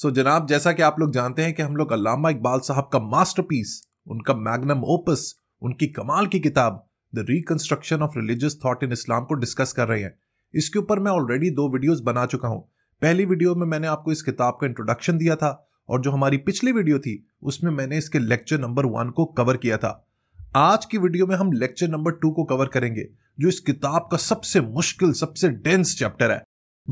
सो so, जनाब जैसा कि आप लोग जानते हैं कि हम लोग अलामा इकबाल साहब का मास्टरपीस उनका मैग्नम ओपस उनकी कमाल की किताब the reconstruction of religious thought in Islam को डिस्कस कर रहे हैं इसके ऊपर मैं ऑलरेडी दो वीडियोस बना चुका हूं पहली वीडियो में मैंने आपको इस किताब का इंट्रोडक्शन दिया था और जो हमारी पिछली वीडियो थी उसमें मैंने इसके लेक्चर नंबर वन को कवर किया था आज की वीडियो में हम लेक्चर नंबर टू को कवर करेंगे जो इस किताब का सबसे मुश्किल सबसे डेंस चैप्टर है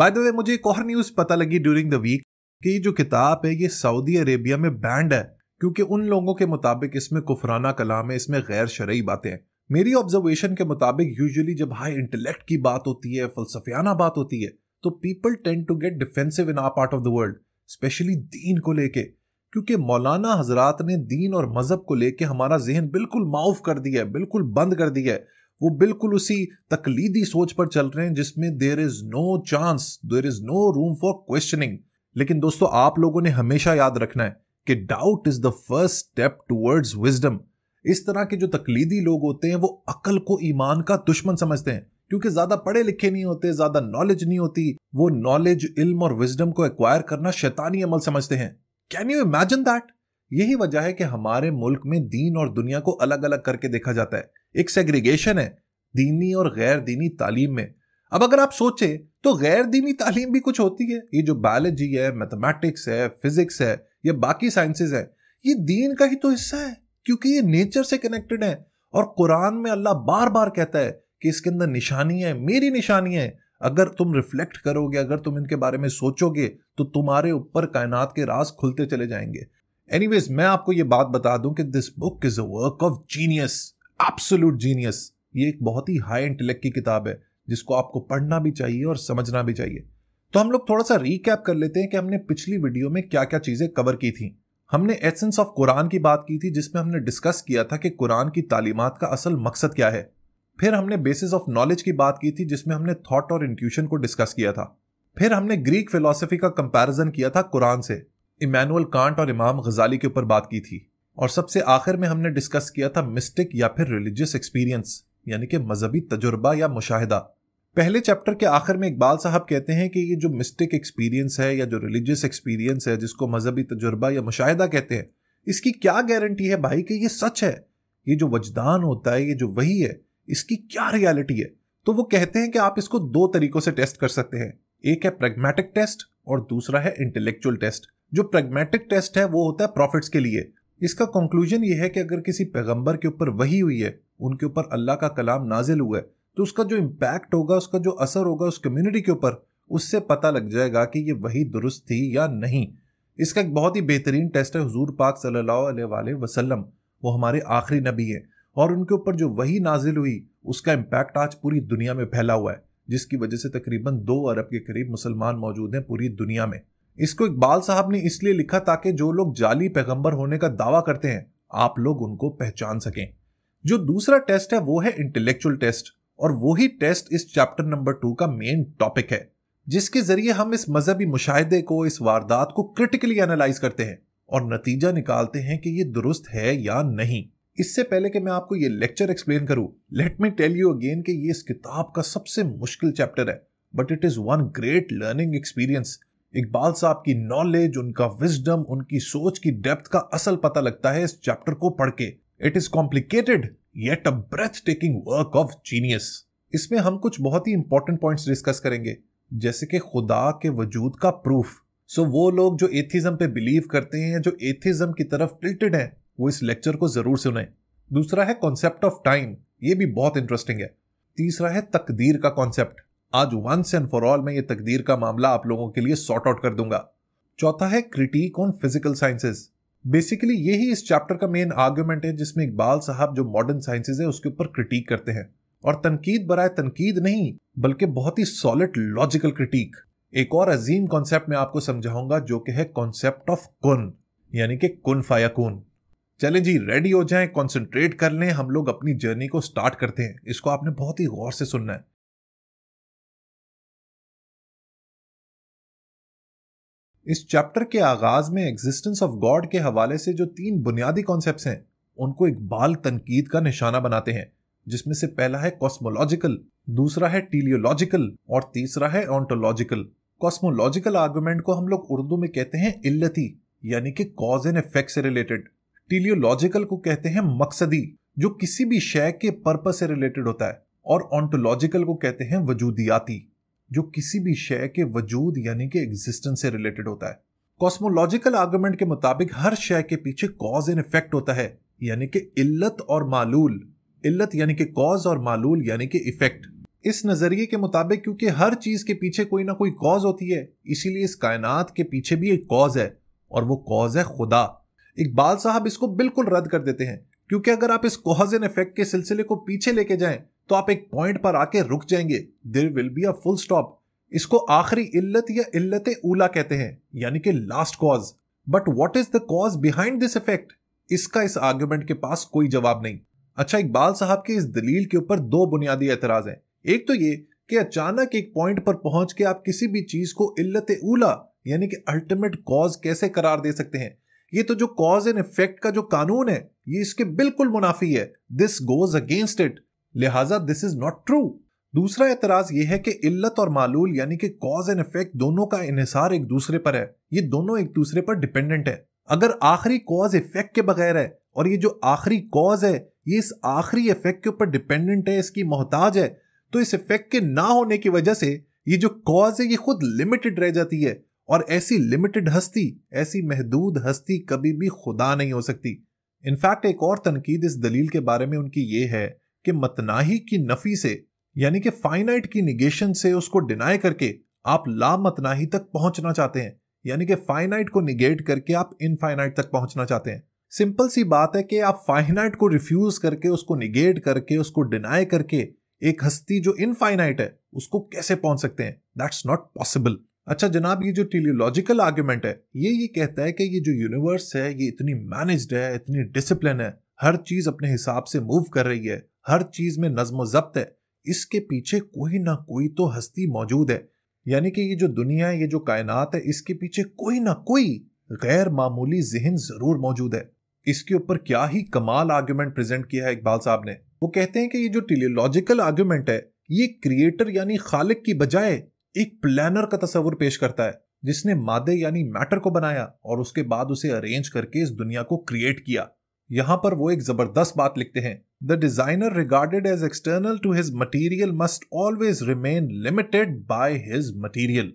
बाय द वे मुझे एक और न्यूज पता लगी ड्यूरिंग द वीक कि ये जो किताब है ये सऊदी अरेबिया में बैंड है क्योंकि उन लोगों के मुताबिक इसमें कुफराना कलाम है इसमें गैर शरयी बातें हैं मेरी ऑब्जर्वेशन के मुताबिक यूजुअली जब हाई इंटेलेक्ट की बात होती है फलसफियाना बात होती है तो people tend to get defensive in a part of the world especially दीन को लेके क्योंकि मौलाना हजरात ने दीन और मज़हब को लेके हमारा जहन बिल्कुल माउफ कर दिया है बिल्कुल बंद कर दिया है वो बिल्कुल उसी तकलीदी सोच पर चल रहे हैं जिसमें there is no chance there is no room for questioning लेकिन दोस्तों आप लोगों ने हमेशा याद रखना है कि doubt is the first step towards wisdom इस तरह के जो तकलीदी लोग होते हैं वो अकल को ईमान का दुश्मन समझते हैं क्योंकि ज्यादा पढ़े लिखे नहीं होते ज्यादा नॉलेज नहीं होती वो नॉलेज इल्म और विजडम को एक्वायर करना शैतानी अमल समझते हैं कैन यू इमेजिन दैट यही वजह है कि हमारे मुल्क में दीन और दुनिया को अलग अलग करके देखा जाता है एक सेग्रीगेशन है दीनी और गैर दीनी तालीम में अब अगर आप सोचें तो गैर दीनी तालीम भी कुछ होती है ये जो बायोलॉजी है मैथमेटिक्स है फिजिक्स है या बाकी साइंसेज है ये दीन का ही तो हिस्सा है क्योंकि ये नेचर से कनेक्टेड है और कुरान में अल्लाह बार बार कहता है कि इसके अंदर निशानी है मेरी निशानी है अगर तुम रिफ्लेक्ट करोगे अगर तुम इनके बारे में सोचोगे तो तुम्हारे ऊपर कायनात के राज खुलते चले जाएंगे एनीवेज मैं आपको ये बात बता दूं कि this book is a work of genius absolute genius ये एक बहुत ही हाई इंटेलेक्ट की किताब है जिसको आपको पढ़ना भी चाहिए और समझना भी चाहिए तो हम लोग थोड़ा सा रीकैप कर लेते हैं कि हमने पिछली वीडियो में क्या क्या चीज़ें कवर की थी हमने एसेंस ऑफ कुरान की बात की थी जिसमें हमने डिस्कस किया था कि कुरान की तालीमत का असल मकसद क्या है फिर हमने बेसिस ऑफ नॉलेज की बात की थी जिसमें हमने थॉट और इंट्यूशन को डिस्कस किया था फिर हमने ग्रीक फिलोसफी का कंपैरिजन किया था कुरान से इमैनुअल कांट और इमाम गजाली के ऊपर बात की थी और सबसे आखिर में हमने डिस्कस किया था मिस्टिक या फिर रिलीजियस एक्सपीरियंस यानी कि मजहबी तजुर्बा या मुशाहिदा पहले चैप्टर के आखिर में इकबाल साहब कहते हैं कि ये जो मिस्टिक एक्सपीरियंस है या जो रिलीजियस एक्सपीरियंस है जिसको मजहबी तजुर्बा या मुशाहिदा कहते हैं इसकी क्या गारंटी है भाई कि ये सच है ये जो वजदान होता है ये जो वही है इसकी क्या रियलिटी है तो वो कहते हैं कि आप इसको दो तरीकों से टेस्ट कर सकते हैं एक है प्रेगमेटिक टेस्ट और दूसरा है इंटेलेक्चुअल टेस्ट जो प्रेगमेटिक टेस्ट है वो होता है प्रॉफिट्स के लिए इसका कंक्लूजन ये है कि अगर किसी पैगंबर के ऊपर वही हुई है उनके ऊपर अल्लाह का कलाम नाजिल हुआ है तो उसका जो इम्पैक्ट होगा उसका जो असर होगा उस कम्युनिटी के ऊपर उससे पता लग जाएगा कि ये वही दुरुस्त थी या नहीं इसका एक बहुत ही बेहतरीन टेस्ट है हजूर पाक सल्लल्लाहु अलैहि वसल्लम वो हमारे आखिरी नबी हैं और उनके ऊपर जो वही नाजिल हुई उसका इम्पैक्ट आज पूरी दुनिया में फैला हुआ है जिसकी वजह से तकरीबन दो अरब के करीब मुसलमान मौजूद हैं पूरी दुनिया में इसको इकबाल साहब ने इसलिए लिखा ताकि जो लोग जाली पैगंबर होने का दावा करते हैं आप लोग उनको पहचान सकें जो दूसरा टेस्ट है वो है इंटेलेक्चुअल टेस्ट और वो ही टेस्ट इस चैप्टर नंबर टू का मेन टॉपिक है जिसके जरिए हम इस मजहबी मुशाहदे को इस वारदात को क्रिटिकली एनालाइज करते हैं और नतीजा निकालते हैं कि ये दुरुस्त है या नहीं इससे पहले कि मैं आपको ये लेक्चर एक्सप्लेन करूं let me tell you again कि ये इस किताब का सबसे मुश्किल चैप्टर है but it is one great learning experience Iqbal साहब की नॉलेज उनका विजडम उनकी सोच की डेप्थ का असल पता लगता है इस चैप्टर को पढ़ के it is complicated yet a breathtaking work of genius इसमें हम कुछ बहुत ही इंपॉर्टेंट पॉइंट्स डिस्कस करेंगे जैसे कि खुदा के वजूद का प्रूफ सो so, वो लोग जो एथिज्म पे बिलीव करते हैं जो एथिज्म की तरफ टिल्टेड हैं वो इस लेक्चर को जरूर सुने दूसरा है कॉन्सेप्ट ऑफ टाइम ये भी बहुत इंटरेस्टिंग है तीसरा है तकदीर का कॉन्सेप्ट आज वंस एंड फॉर ऑल मैं ये तकदीर का मामला आप लोगों के लिए सॉर्ट आउट कर दूंगा चौथा है critique on physical sciences basically यही इस चैप्टर का मेन आर्ग्यूमेंट है जिसमें इकबाल साहब जो मॉडर्न साइंसेज है उसके ऊपर क्रिटिक करते हैं और तनकीद बरए तनकीद नहीं बल्कि बहुत ही सॉलिड लॉजिकल क्रिटिक एक और अजीम कॉन्सेप्ट में आपको समझाऊंगा जो कि है कॉन्सेप्ट ऑफ कुन यानी कि कुन फाया कुन चले जी रेडी हो जाए कॉन्सेंट्रेट कर लें हम लोग अपनी जर्नी को स्टार्ट करते हैं इसको आपने बहुत ही गौर से सुनना है इस चैप्टर के आगाज में एग्जिस्टेंस ऑफ गॉड के हवाले से जो तीन बुनियादी कॉन्सेप्ट हैं उनको इकबाल तनकीद का निशाना बनाते हैं जिसमें से पहला है कॉस्मोलॉजिकल दूसरा है टीलियोलॉजिकल और तीसरा है ऑन्टोलॉजिकल कॉस्मोलॉजिकल आर्गूमेंट को हम लोग उर्दू में कहते हैं इल्लती यानी कि कॉज एंड इफेक्ट से रिलेटेड टीलियोलॉजिकल को कहते हैं मकसदी जो किसी भी शय के पर्पज से रिलेटेड होता है और ऑन्टोलॉजिकल को कहते हैं वजूदियाती जो किसी भी शय के वजूद यानी कि एग्जिस्टेंस से रिलेटेड होता है कॉस्मोलॉजिकल आर्गूमेंट के मुताबिक हर शय के पीछे कॉज एंड इफेक्ट होता है यानी कि इल्लत और मालूल इल्लत यानी कि कॉज और मालूल यानी कि इफेक्ट इस नजरिए के मुताबिक क्योंकि हर चीज के पीछे कोई ना कोई कॉज होती है इसीलिए इस कायनात के पीछे भी एक कॉज है और वो कॉज है खुदा इकबाल साहब इसको बिल्कुल रद्द कर देते हैं क्योंकि अगर आप इस कॉज एंड इफेक्ट के सिलसिले को पीछे लेके जाएं तो आप एक पॉइंट पर आके रुक जाएंगे there will be a full stop इसको आखिरी इल्लत या इल्लत उला कहते हैं यानी कि last cause but what is the cause behind this effect इसका इस आर्ग्यूमेंट के पास कोई जवाब नहीं अच्छा इकबाल साहब के इस दलील के ऊपर दो बुनियादी एतराज हैं एक तो ये कि अचानक एक पॉइंट पर पहुंच के आप किसी भी चीज को इल्लत उला यानी कि अल्टीमेट कॉज कैसे करार दे सकते हैं ये तो जो कॉज एंड इफेक्ट का जो कानून है ये इसके बिल्कुल मुनाफी है दिस गोज अगेंस्ट इट लिहाजा दिस इज नॉट ट्रू दूसरा एतराज यह है कि इल्लत और मालूल यानी कि कॉज एंड इफेक्ट दोनों का इनसार एक दूसरे पर है ये दोनों एक दूसरे पर डिपेंडेंट है अगर आखिरी कॉज इफेक्ट के बगैर है और ये जो आखिरी कॉज है ये इस आखिरी इफेक्ट के ऊपर डिपेंडेंट है इसकी मोहताज है तो इस इफेक्ट के ना होने की वजह से ये जो कॉज है ये खुद लिमिटेड रह जाती है और ऐसी लिमिटेड हस्ती ऐसी महदूद हस्ती कभी भी खुदा नहीं हो सकती इनफैक्ट एक और तनकीद इस दलील के बारे में उनकी ये है कि मतनाही की नफी से यानी कि फाइनाइट की निगेशन से उसको डिनाई करके आप लामतनाही तक पहुंचना चाहते हैं यानी कि फाइनाइट को निगेट करके आप इनफाइनाइट तक पहुंचना चाहते हैं सिंपल सी बात है कि आप फाइनाइट को रिफ्यूज करके उसको निगेट करके उसको डिनाई करके एक हस्ती जो इनफाइनाइट है उसको कैसे पहुंच सकते हैं दैट्स नॉट पॉसिबल अच्छा जनाब ये जो टीलियोलॉजिकल आर्ग्यूमेंट है ये ये कहता है कि ये जो यूनिवर्स है ये इतनी मैनेज्ड है इतनी डिसिप्लिन है हर चीज अपने हिसाब से मूव कर रही है हर चीज में नज्म जब्त है इसके पीछे कोई ना कोई तो हस्ती मौजूद है यानी कि ये जो दुनिया है ये जो कायनात है इसके पीछे कोई ना कोई गैर मामूली जहन जरूर मौजूद है इसके ऊपर क्या ही कमाल आर्ग्यूमेंट प्रेजेंट किया है इकबाल साहब ने वो कहते हैं कि ये जो टेलियोलॉजिकल आर्ग्यूमेंट है ये क्रिएटर यानी खालिक की बजाय एक प्लानर का तस्वर पेश करता है जिसने मादे यानी मैटर को बनाया और उसके बाद उसे अरेंज करके इस दुनिया को क्रिएट किया यहां पर वो एक जबरदस्त बात लिखते हैं the designer regarded as external to his material must always remain limited by his material.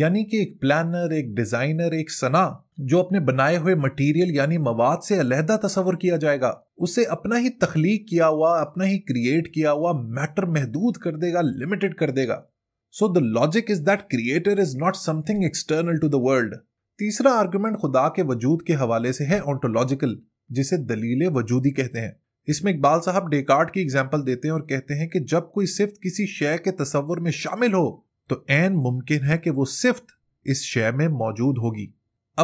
यानी कि एक प्लानर एक डिजाइनर एक सना जो अपने बनाए हुए मटेरियल यानी मवाद से अलहदा तस्वर किया जाएगा उसे अपना ही तख्लीक किया हुआ अपना ही क्रिएट किया हुआ मैटर महदूद कर देगा लिमिटेड कर देगा so the logic is that creator is not something external to the world तीसरा आर्ग्यूमेंट खुदा के वजूद के हवाले से है ऑन्टोलॉजिकल जिसे दलील वजूदी कहते हैं इसमें इकबाल साहब डेकार्ड की एग्जाम्पल देते हैं और कहते हैं कि जब कोई सिफ्त किसी शय के तस्वर में शामिल हो तो एन मुमकिन है कि वो सिफ्त इस शय में मौजूद होगी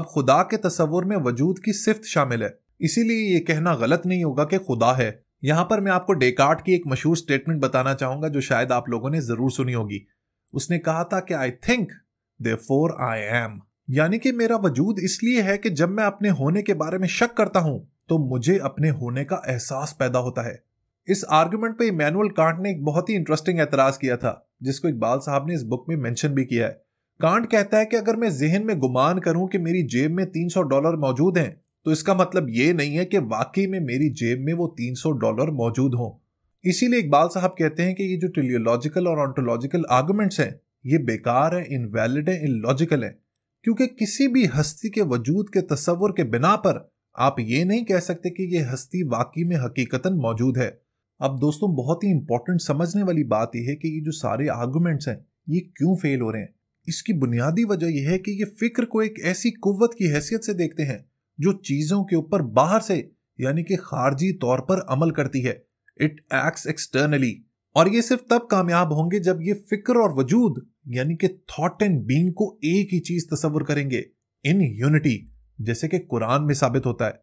अब खुदा के तस्वर में वजूद की सिफ्त शामिल है इसीलिए ये कहना गलत नहीं होगा कि खुदा है यहाँ पर मैं आपको डेकार्ट की एक मशहूर स्टेटमेंट बताना चाहूंगा जो शायद आप लोगों ने जरूर सुनी होगी उसने कहा था कि I think therefore I am यानी कि मेरा वजूद इसलिए है कि जब मैं अपने होने के बारे में शक करता हूं तो मुझे अपने होने का एहसास पैदा होता है इस आर्ग्यूमेंट पे इमैनुअल कांट ने एक बहुत ही इंटरेस्टिंग एतराज किया था जिसको इकबाल साहब ने इस बुक में मेंशन भी किया है कांट कहता है कि अगर मैं जहन में गुमान करूं कि मेरी जेब में 300 डॉलर मौजूद हैं तो इसका मतलब ये नहीं है कि वाकई में मेरी जेब में वो 300 डॉलर मौजूद हों इसीलिए इकबाल साहब कहते हैं कि ये जो टेलियोलॉजिकल और ऑन्टोलॉजिकल आर्गूमेंट्स हैं ये बेकार हैं इनवैलिड हैं लॉजिकल हैं क्योंकि किसी भी हस्ती के वजूद के तस्वर के बिना पर आप ये नहीं कह सकते कि ये हस्ती वाकई में हकीकतन मौजूद है अब दोस्तों बहुत ही इंपॉर्टेंट समझने वाली बात यह है कि ये जो सारे आर्गूमेंट्स हैं ये क्यों फेल हो रहे हैं इसकी बुनियादी वजह यह है कि ये फिक्र को एक ऐसी कुवत की हैसियत से देखते हैं जो चीज़ों के ऊपर बाहर से यानी कि खारजी तौर पर अमल करती है इट एक्ट एक्सटर्नली और ये सिर्फ तब कामयाब होंगे जब ये फिक्र और वजूद यानी कि थॉट एंड बींग को एक ही चीज तस्वर करेंगे इन यूनिटी जैसे कि कुरान में साबित होता है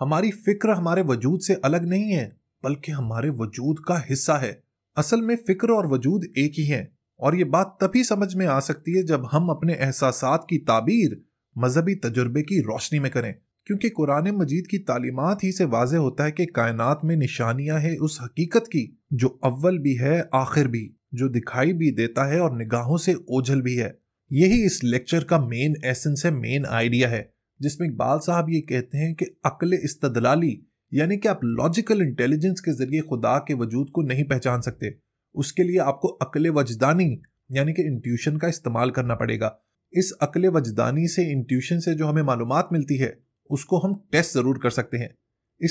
हमारी फिक्र हमारे वजूद से अलग नहीं है बल्कि हमारे वजूद का हिस्सा है असल में फिक्र और वजूद एक ही है और ये बात तभी समझ में आ सकती है जब हम अपने एहसास की ताबीर मजहबी तजुर्बे की रोशनी में करें क्योंकि कुरान मजीद की तालीमत ही से वाज होता है कि कायनात में निशानियां हैं उस हकीकत की जो अव्वल भी है आखिर भी जो दिखाई भी देता है और निगाहों से ओझल भी है यही इस लेक्चर का मेन एसेंस है मेन आइडिया है जिसमें इकबाल साहब ये कहते हैं कि अकल इस्तदलाली यानी कि आप लॉजिकल इंटेलिजेंस के ज़रिए खुदा के वजूद को नहीं पहचान सकते उसके लिए आपको अकल वजदानी यानी कि इंट्यूशन का इस्तेमाल करना पड़ेगा इस अकल वजदानी से इंट्यूशन से जो हमें मालूम मिलती है उसको हम टेस्ट ज़रूर कर सकते हैं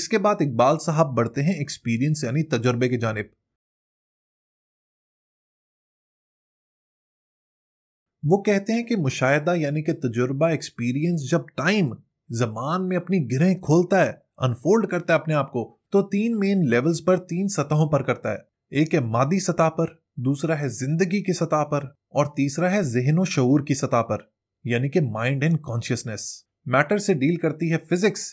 इसके बाद इकबाल साहब बढ़ते हैं एक्सपीरियंस यानी तजर्बे की जानब वो कहते हैं कि मुशाहिदा यानी कि तजुर्बा एक्सपीरियंस जब टाइम जमान में अपनी गिरह खोलता है अनफोल्ड करता है अपने आप को तो तीन मेन लेवल्स पर तीन सतहों पर करता है एक है मादी सतह पर दूसरा है जिंदगी की सतह पर और तीसरा है जहनो शूर की सतह पर यानी कि माइंड एंड कॉन्शियसनेस मैटर से डील करती है फिजिक्स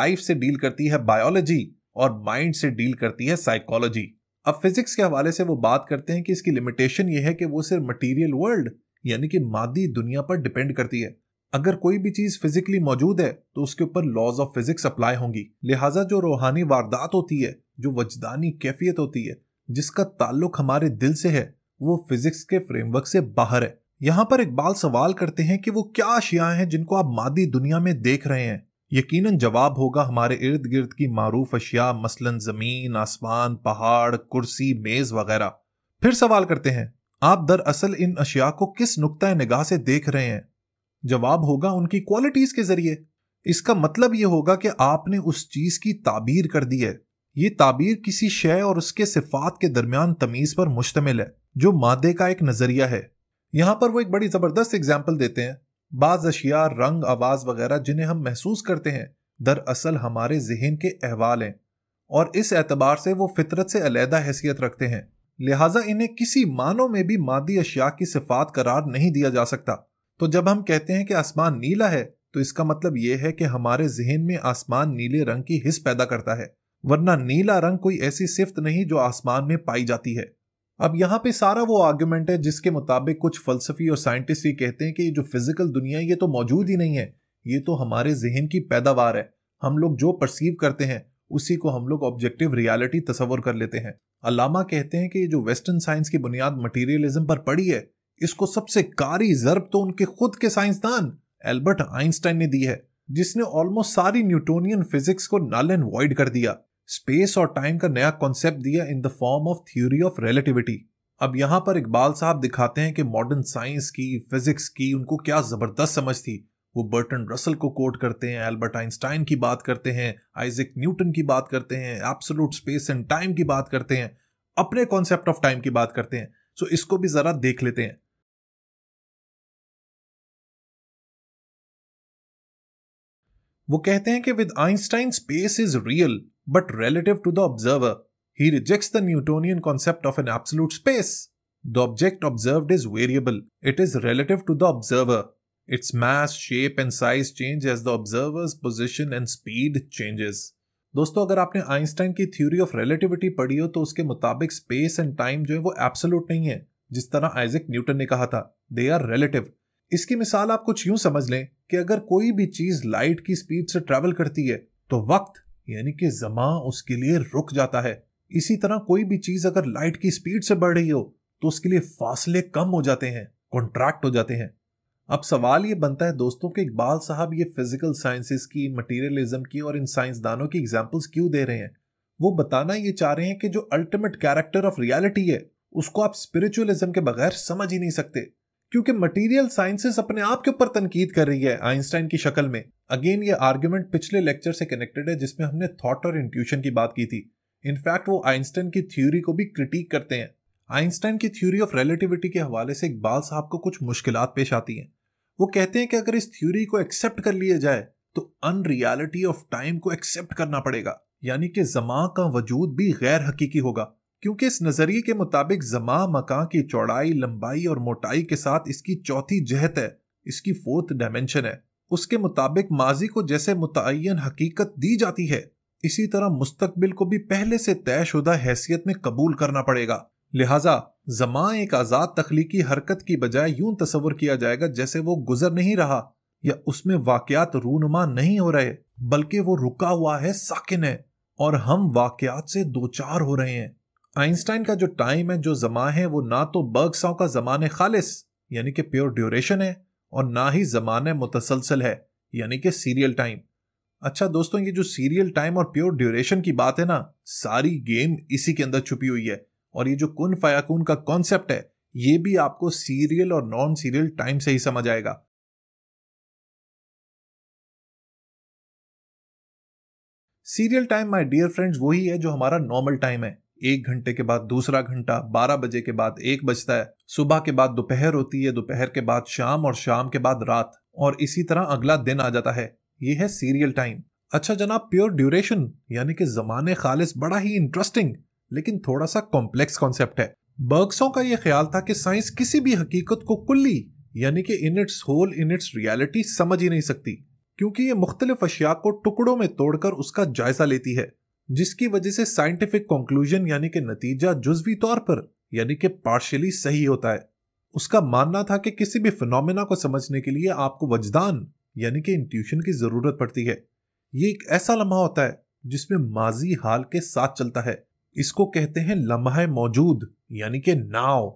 लाइफ से डील करती है बायोलॉजी और माइंड से डील करती है साइकोलॉजी अब फिजिक्स के हवाले से वो बात करते हैं कि इसकी लिमिटेशन ये है कि वो सिर्फ मटेरियल वर्ल्ड यानी कि मादी दुनिया पर डिपेंड करती है अगर कोई भी चीज फिजिकली मौजूद है तो उसके ऊपर लॉज ऑफ फिजिक्स अप्लाई होंगी लिहाजा जो रूहानी वारदात होती है जो वजदानी कैफियत होती है जिसका ताल्लुक हमारे दिल से है वो फिजिक्स के फ्रेमवर्क से बाहर है यहाँ पर इकबाल सवाल करते हैं कि वो क्या अशिया हैं जिनको आप मादी दुनिया में देख रहे हैं यकीनन जवाब होगा हमारे इर्द गिर्द की मारूफ अशिया मसलन जमीन आसमान पहाड़ कुर्सी मेज वगैरह फिर सवाल करते हैं आप दरअसल इन अशिया को किस नुकतः निगाह से देख रहे हैं जवाब होगा उनकी क्वालिटीज के जरिए इसका मतलब यह होगा कि आपने उस चीज की ताबीर कर दी है ये ताबीर किसी शय और उसके सिफात के दरमियान तमीज पर मुश्तमिल है जो मादे का एक नजरिया है यहां पर वो एक बड़ी जबरदस्त एग्जाम्पल देते हैं बाज अशिया रंग आवाज वगैरह जिन्हें हम महसूस करते हैं दरअसल हमारे जहन के अहवाल हैं और इस एतबार से वो फितरत से अलहदा हैसियत रखते हैं लिहाजा इन्हें किसी मानों में भी मादी अशिया की सिफात करार नहीं दिया जा सकता तो जब हम कहते हैं कि आसमान नीला है तो इसका मतलब यह है कि हमारे जहन में आसमान नीले रंग की हिस्स पैदा करता है वरना नीला रंग कोई ऐसी सिफ्त नहीं जो आसमान में पाई जाती है अब यहाँ पे सारा वो आर्ग्यूमेंट है जिसके मुताबिक कुछ फलसफी और साइंटिस्ट ये कहते हैं कि ये जो फिजिकल दुनिया ये तो मौजूद ही नहीं है ये तो हमारे जहन की पैदावार है हम लोग जो परसीव करते हैं उसी को हम लोग ऑब्जेक्टिव रियालिटी तस्वर कर लेते हैं अलामा कहते हैं कि जो वेस्टर्न साइंस की बुनियाद मटीरियलिज्म पर पड़ी है इसको सबसे कारी जर्ब तो उनके खुद के साइंसदान एल्बर्ट आइंस्टाइन ने दी है जिसने ऑलमोस्ट सारी न्यूटोनियन फिजिक्स को नल एंड वॉइड कर दिया स्पेस और टाइम का नया कॉन्सेप्ट दिया in the form of theory of relativity अब यहां पर इकबाल साहब दिखाते हैं कि मॉडर्न साइंस की फिजिक्स की उनको क्या जबरदस्त समझ थी वो बर्टन रसल को कोट करते हैं एल्बर्ट आइंस्टाइन की बात करते हैं आइजिक न्यूटन की बात करते हैं एब्सोलूट स्पेस एंड टाइम की बात करते हैं अपने कॉन्सेप्ट ऑफ टाइम की बात करते हैं सो इसको भी जरा देख लेते हैं वो कहते हैं कि with Einstein space is real but relative to the observer he reject the Newtonian concept of an absolute space The object observed is variable, it is relative to the observer. Its mass, shape and size change as the observer's position and speed changes. दोस्तों अगर आपने Einstein की theory of relativity पढ़ी हो तो उसके मुताबिक space and time जो है वो एब्सोलूट नहीं है जिस तरह आइजक न्यूटन ने कहा था दे आर रिलेटिव इसकी मिसाल आप कुछ यूं समझ लें कि अगर कोई भी चीज लाइट की स्पीड से ट्रेवल करती है तो वक्त यानी कि जमा उसके लिए रुक जाता है इसी तरह कोई भी चीज अगर लाइट की स्पीड से बढ़ रही हो तो उसके लिए फासले कम हो जाते हैं कॉन्ट्रैक्ट हो जाते हैं अब सवाल ये बनता है दोस्तों कि इकबाल साहब ये फिजिकल साइंसेस की मटेरियलिज्म की और इन साइंसदानों की एग्जाम्पल्स क्यों दे रहे हैं वो बताना ये चाह रहे हैं कि जो अल्टीमेट कैरेक्टर ऑफ रियलिटी है उसको आप स्पिरिचुअलिज्म के बगैर समझ ही नहीं सकते क्योंकि मटेरियल साइंसेस अपने आप के ऊपर तनकीद कर रही है आइंस्टाइन की शक्ल में अगेन ये आर्ग्यूमेंट पिछले लेक्चर से कनेक्टेड है जिसमें हमने थॉट और इंट्यूशन की बात की थी इनफैक्ट वो आइंस्टाइन की थ्योरी को भी क्रिटिक करते हैं आइंस्टाइन की थ्योरी ऑफ रिलेटिविटी के हवाले से इकबाल साहब को कुछ मुश्किल पेश आती हैं वो कहते हैं कि अगर इस थ्योरी को एक्सेप्ट कर लिया जाए तो अनरियलिटी ऑफ टाइम को एक्सेप्ट करना पड़ेगा यानी कि जमा का वजूद भी गैर हकीकी होगा क्योंकि इस नजरिए के मुताबिक जमा मका की चौड़ाई लंबाई और मोटाई के साथ इसकी चौथी जहत है इसकी फोर्थ डायमेंशन है उसके मुताबिक माजी को जैसे मुतन हकीकत दी जाती है इसी तरह मुस्तबिल को भी पहले से तयशुदा हैसियत में कबूल करना पड़ेगा लिहाजा जमा एक आज़ाद तख्लीकी हरकत की बजाय यूं तस्वर किया जाएगा जैसे वो गुजर नहीं रहा या उसमें वाकयात रूनमा नहीं हो रहे बल्कि वो रुका हुआ है साकिन है और हम वाकयात से दो चार हो रहे हैं आइंस्टाइन का जो टाइम है जो जमा है वो ना तो बर्गसाओ का जमान खालिस यानी कि प्योर ड्यूरेशन है और ना ही जमान मुतसलसल है यानी कि सीरियल टाइम अच्छा दोस्तों ये जो सीरियल टाइम और प्योर ड्यूरेशन की बात है ना सारी गेम इसी के अंदर छुपी हुई है और ये जो कुन फयाकून का कॉन्सेप्ट है ये भी आपको सीरियल और नॉन सीरियल टाइम से ही समझ आएगा serial time my dear friends वही है जो हमारा नॉर्मल टाइम है एक घंटे के बाद दूसरा घंटा बारह बजे के बाद एक बजता है सुबह के बाद दोपहर होती है दोपहर के बाद शाम और शाम के बाद रात और इसी तरह अगला दिन आ जाता है ये है सीरियल टाइम अच्छा जनाब प्योर ड्यूरेशन यानी कि जमाने खालिस बड़ा ही इंटरेस्टिंग लेकिन थोड़ा सा कॉम्प्लेक्स कॉन्सेप्ट है बर्गसों का यह ख्याल था कि साइंस किसी भी हकीकत को कुल्ली यानी कि in its whole in its reality समझ ही नहीं सकती क्योंकि ये मुख्तलिफ अशिया को टुकड़ों में तोड़कर उसका जायजा लेती है जिसकी वजह से साइंटिफिक कंक्लूजन यानी कि नतीजा जुजवी तौर पर यानी कि पार्शली सही होता है उसका मानना था कि किसी भी फिनोमेना को समझने के लिए आपको वजदान यानी कि इंट्यूशन की ज़रूरत पड़ती है ये एक ऐसा लम्हा होता है जिसमें माजी हाल के साथ चलता है इसको कहते हैं लम्हा मौजूद यानी कि नाव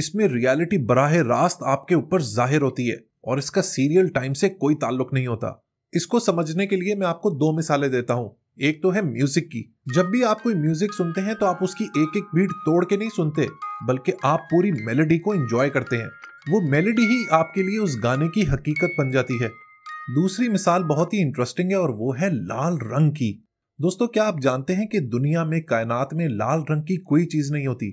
इसमें रियलिटी बराह रास्त आपके ऊपर जाहिर होती है और इसका सीरियल टाइम से कोई ताल्लुक नहीं होता इसको समझने के लिए मैं आपको दो मिसालें देता हूँ एक तो है म्यूजिक की जब भी आप कोई म्यूजिक सुनते हैं तो आप उसकी एक एक बीट तोड़ के नहीं सुनते बल्कि आप पूरी मेलेडी को एंजॉय करते हैं वो मेलेडी ही आपके लिए उस गाने की हकीकत बन जाती है दूसरी मिसाल बहुत ही इंटरेस्टिंग है और वो है लाल रंग की दोस्तों क्या आप जानते हैं कि दुनिया में कायनात में लाल रंग की कोई चीज नहीं होती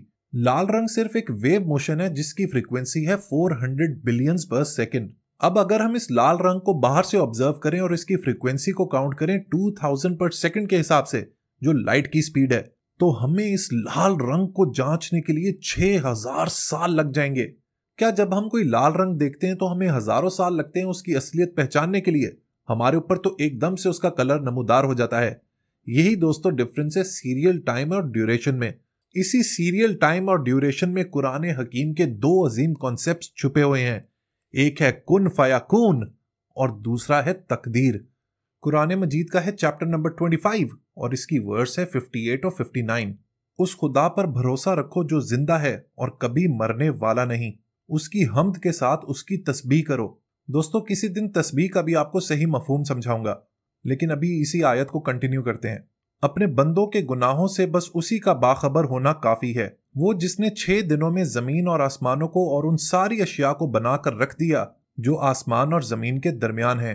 लाल रंग सिर्फ एक वेव मोशन है जिसकी फ्रीक्वेंसी है 400 बिलियंस पर सेकेंड अब अगर हम इस लाल रंग को बाहर से ऑब्जर्व करें और इसकी फ्रीक्वेंसी को काउंट करें 2000 पर सेकेंड के हिसाब से जो लाइट की स्पीड है तो हमें इस लाल रंग को जांचने के लिए 6000 साल लग जाएंगे क्या जब हम कोई लाल रंग देखते हैं तो हमें हजारों साल लगते हैं उसकी असलियत पहचानने के लिए हमारे ऊपर तो एकदम से उसका कलर नमोदार हो जाता है यही दोस्तों डिफरेंस है सीरियल टाइम और ड्यूरेशन में इसी सीरियल टाइम और ड्यूरेशन में कुरान हकीम के दो अजीम कॉन्सेप्ट छुपे हुए हैं एक है कुन कुन और दूसरा है तकदीर कुरान मजीद का है चैप्टर नंबर 25 और इसकी वर्स है 58 और 59 उस खुदा पर भरोसा रखो जो जिंदा है और कभी मरने वाला नहीं उसकी हमद के साथ उसकी तस्बी करो दोस्तों किसी दिन तस्बी का भी आपको सही मफहूम समझाऊंगा लेकिन अभी इसी आयत को कंटिन्यू करते हैं अपने बंदों के गुनाहों से बस उसी का बाखबर होना काफ़ी है वो जिसने छह दिनों में ज़मीन और आसमानों को और उन सारी अशिया को बनाकर रख दिया जो आसमान और ज़मीन के दरमियान है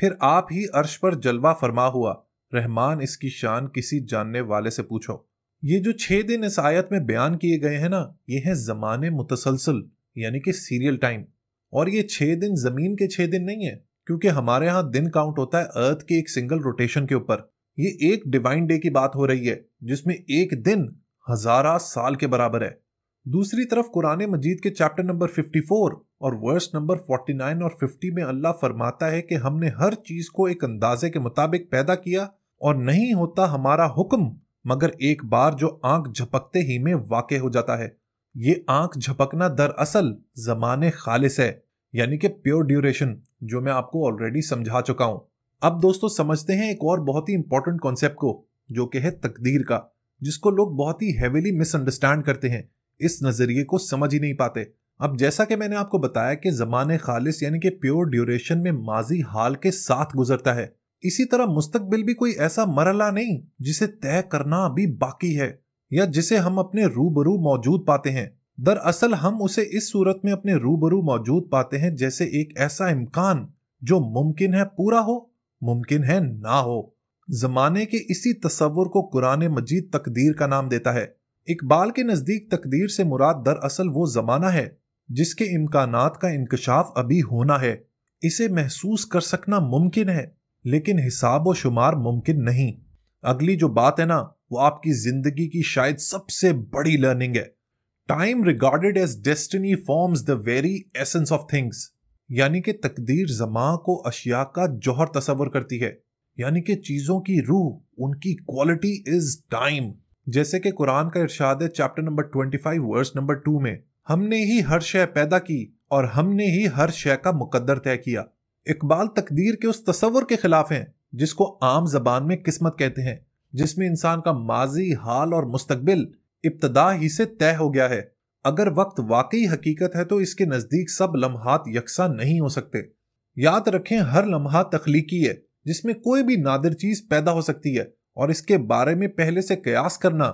फिर आप ही अर्श पर जलवा फरमा हुआ रहमान इसकी शान किसी जानने वाले से पूछो ये जो छह दिन इस आयत में बयान किए गए हैं ना ये हैं ज़माने मुतसलसल यानी कि सीरियल टाइम और ये छह दिन ज़मीन के छह दिन नहीं है क्योंकि हमारे यहाँ दिन काउंट होता है अर्थ के एक सिंगल रोटेशन के ऊपर ये एक डिवाइन डे की बात हो रही है जिसमें एक दिन हजारा साल के बराबर है दूसरी तरफ कुरान मजीद के चैप्टर नंबर 54 और वर्स नंबर 49 और 50 में अल्लाह फरमाता है कि हमने हर चीज को एक अंदाजे के मुताबिक पैदा किया और नहीं होता हमारा हुक्म मगर एक बार जो आंख झपकते ही में वाक़ हो जाता है ये आंख झपकना दरअसल जमाने खालिस है यानी कि प्योर ड्यूरेशन जो मैं आपको ऑलरेडी समझा चुका हूं अब दोस्तों समझते हैं एक और बहुत ही इंपॉर्टेंट कॉन्सेप्ट को जो कि है तकदीर का जिसको लोग बहुत ही हैविली मिसअंडरस्टैंड करते हैं इस नज़रिए को समझ ही नहीं पाते अब जैसा कि मैंने आपको बताया कि जमाने खालिस यानी कि प्योर ड्यूरेशन में माजी हाल के साथ गुजरता है इसी तरह मुस्तकबिल भी कोई ऐसा मरला नहीं जिसे तय करना अभी बाकी है या जिसे हम अपने रूबरू मौजूद पाते हैं दरअसल हम उसे इस सूरत में अपने रूबरू मौजूद पाते हैं जैसे एक ऐसा इम्कान जो मुमकिन है पूरा हो मुमकिन है ना हो जमाने के इसी तस्वुर को कुरान मजीद तकदीर का नाम देता है इकबाल के नज़दीक तकदीर से मुराद दरअसल वो ज़माना है जिसके इम्कान का इंकशाफ अभी होना है इसे महसूस कर सकना मुमकिन है लेकिन हिसाब व शुमार मुमकिन नहीं अगली जो बात है ना वो आपकी ज़िंदगी की शायद सबसे बड़ी लर्निंग है time regarded as destiny forms the very essence of things यानी कि तकदीर जमा को अशिया का जौहर तस्वर करती है यानी कि चीज़ों की रूह उनकी क्वालिटी इज टाइम जैसे कि कुरान का इरशाद है chapter number twenty five verse number two में हमने ही हर शय पैदा की और हमने ही हर शय का मुकद्दर तय किया इकबाल तकदीर के उस तस्वर के खिलाफ हैं जिसको आम जबान में किस्मत कहते हैं जिसमें इंसान का माजी हाल और मुस्तबिल इब्तदा ही से तय हो गया है अगर वक्त वाकई हकीकत है तो इसके नज़दीक सब लम्हात यकसा नहीं हो सकते याद रखें हर लम्हा तख्लीकी है जिसमें कोई भी नादिर चीज़ पैदा हो सकती है और इसके बारे में पहले से कयास करना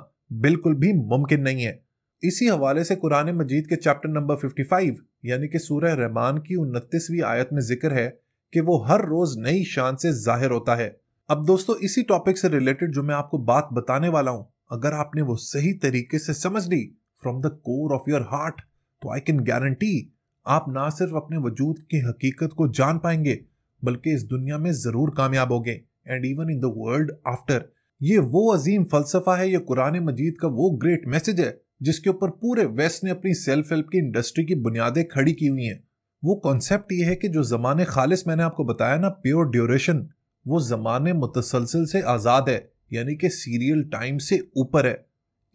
बिल्कुल भी मुमकिन नहीं है इसी हवाले से कुरान मजीद के चैप्टर नंबर 55 यानी कि सूरह रहमान की उनतीसवीं आयत में जिक्र है कि वो हर रोज़ नई शान से जाहिर होता है अब दोस्तों इसी टॉपिक से रिलेटेड जो मैं आपको बात बताने वाला हूँ अगर आपने वो सही तरीके से समझ ली from the core of your heart तो आई कैन गारंटी आप ना सिर्फ अपने वजूद की हकीकत को जान पाएंगे बल्कि इस दुनिया में जरूर कामयाब होंगे and even in the world after ये वो अजीम फलसफा है ये कुरान मजीद का वो ग्रेट मैसेज है जिसके ऊपर पूरे वेस्ट ने अपनी सेल्फ हेल्प की इंडस्ट्री की बुनियादें खड़ी की हुई हैं वो कॉन्सेप्ट ये है कि जो ज़माने खालिस मैंने आपको बताया ना प्योर ड्यूरेशन वो ज़माने मुतसलसल से आज़ाद है यानी कि सीरियल टाइम से ऊपर है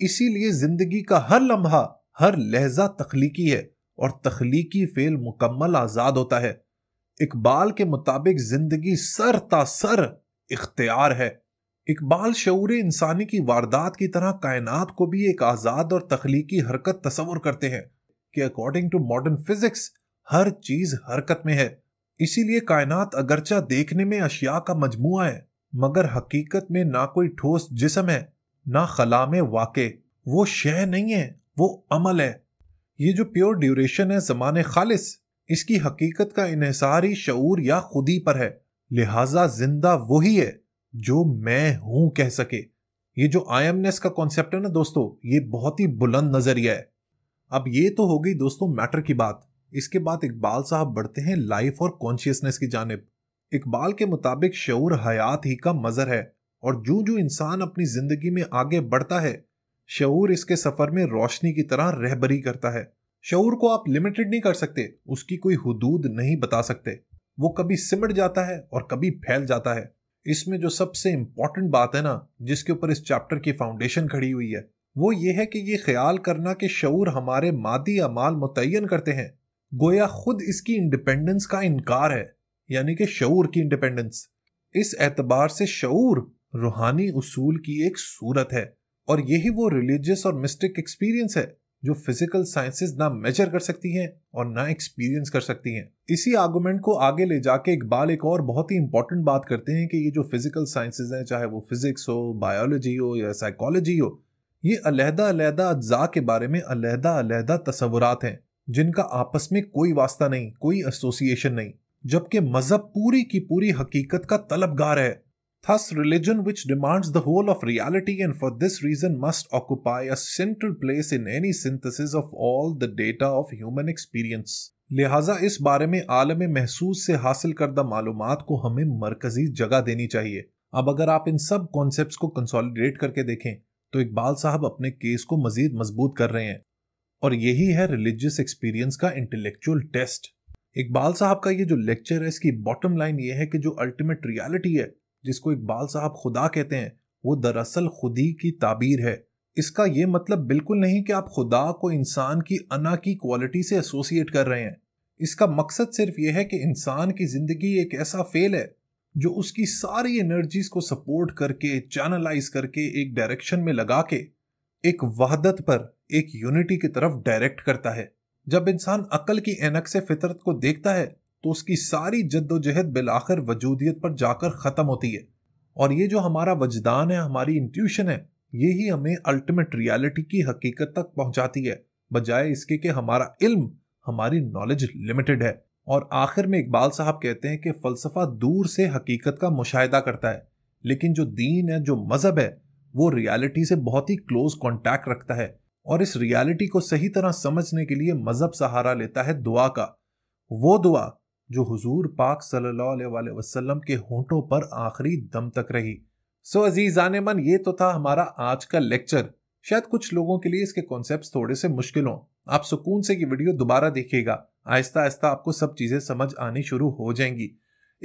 इसीलिए जिंदगी का हर लम्हा हर लहजा तखलीकी है और तख्लीकी फेल मुकम्मल आज़ाद होता है इकबाल के मुताबिक जिंदगी सर सर इख्तियार है इकबाल शूर इंसानी की वारदात की तरह कायनात को भी एक आज़ाद और तखलीकी हरकत तस्वर करते हैं कि अकॉर्डिंग टू मॉडर्न फिजिक्स हर चीज़ हरकत में है इसीलिए कायनात अगरचा देखने में अशिया का मजमु है मगर हकीकत में ना कोई ठोस जिसम है ना खला में वाक़ वो शह नहीं है वो अमल है ये जो प्योर ड्यूरेशन है जमान खालिस इसकी हकीकत का इनसार ही शूर या खुदी पर है लिहाजा जिंदा वही है जो मैं हूं कह सके ये जो आयमनेस का कॉन्सेप्ट है ना दोस्तों ये बहुत ही बुलंद नजरिया है अब ये तो हो गई दोस्तों मैटर की बात इसके बाद इकबाल साहब बढ़ते हैं लाइफ और कॉन्शियसनेस की जानब इकबाल के मुताबिक शूर हयात ही का मज़र है और जो जो इंसान अपनी ज़िंदगी में आगे बढ़ता है शूर इसके सफ़र में रोशनी की तरह रहबरी करता है शूर को आप लिमिटेड नहीं कर सकते उसकी कोई हदूद नहीं बता सकते वो कभी सिमट जाता है और कभी फैल जाता है इसमें जो सबसे इम्पॉर्टेंट बात है ना जिसके ऊपर इस चैप्टर की फाउंडेशन खड़ी हुई है वो ये है कि ये ख्याल करना कि शूर हमारे मादी अमाल मुतन करते हैं गोया खुद इसकी इंडिपेंडेंस का इनकार है यानी कि शूर की इंडिपेंडेंस इस एतबार से शूर रूहानी उसूल की एक सूरत है और यही वो रिलीजियस और मिस्टिक एक्सपीरियंस है जो फिजिकल साइंसेस ना मेजर कर सकती हैं और ना एक्सपीरियंस कर सकती हैं इसी आर्गूमेंट को आगे ले जाके इकबाल एक और बहुत ही इंपॉर्टेंट बात करते हैं कि ये जो फिजिकल साइंसेस हैं चाहे वो फिजिक्स हो बायोलॉजी हो या साइकोलॉजी हो ये अलहदा अलहदा अज्जा के बारे में अलहदा अलहदा तस्वुरात हैं जिनका आपस में कोई वास्ता नहीं कोई एसोसिएशन नहीं जबकि मजहब पूरी की पूरी हकीकत का तलबगार है thus religion which demands the whole of reality and for this reason must occupy a central place in any synthesis of all the data of human experience लिहाजा इस बारे में आलम महसूस से हासिल करदा मालूम को हमें मरकजी जगह देनी चाहिए अब अगर आप इन सब कॉन्सेप्ट को कंसोलिडेट करके देखें तो इकबाल साहब अपने केस को मजीद मजबूत कर रहे हैं और यही है रिलीजियस एक्सपीरियंस का इंटेलेक्चुअल टेस्ट इकबाल साहब का ये जो लेक्चर है इसकी बॉटम लाइन ये है कि जो अल्टीमेट रियलिटी है जिसको इकबाल साहब खुदा कहते हैं वो दरअसल खुदी की ताबीर है इसका ये मतलब बिल्कुल नहीं कि आप खुदा को इंसान की अना की क्वालिटी से एसोसिएट कर रहे हैं इसका मकसद सिर्फ ये है कि इंसान की ज़िंदगी एक ऐसा फेल है जो उसकी सारी एनर्जीज को सपोर्ट करके चैनलाइज करके एक डायरेक्शन में लगा के एक वहदत पर एक यूनिटी की तरफ डायरेक्ट करता है जब इंसान अकल की एनक से फितरत को देखता है तो उसकी सारी जद्दोजहद बिलाखिर वजूदियत पर जाकर ख़त्म होती है और ये जो हमारा वजदान है हमारी इंट्यूशन है ये ही हमें अल्टीमेट रियलिटी की हकीकत तक पहुंचाती है बजाय इसके कि हमारा इल्म हमारी नॉलेज लिमिटेड है और आखिर में इकबाल साहब कहते हैं कि फ़लसफ़ा दूर से हकीकत का मुशाहिदा करता है लेकिन जो दीन है जो मज़हब है वो रियलिटी से बहुत ही क्लोज कॉन्टैक्ट रखता है और इस रियलिटी को सही तरह समझने के लिए मजहब सहारा लेता है दुआ का वो दुआ जो हुजूर पाक सल्लल्लाहु अलैहि वसल्लम के होंठों पर आखिरी दम तक रही सो अजीज अजीजान मन ये तो था हमारा आज का लेक्चर शायद कुछ लोगों के लिए इसके कॉन्सेप्ट थोड़े से मुश्किल हों आप सुकून से ये वीडियो दोबारा देखिएगा आहिस्ता आहिस्ता आपको सब चीज़ें समझ आनी शुरू हो जाएंगी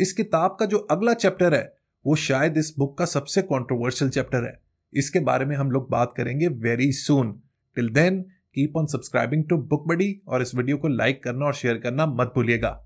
इस किताब का जो अगला चैप्टर है वो शायद इस बुक का सबसे कॉन्ट्रोवर्शियल चैप्टर है इसके बारे में हम लोग बात करेंगे very soon till then keep on subscribing to Book Buddy और इस वीडियो को लाइक करना और शेयर करना मत भूलिएगा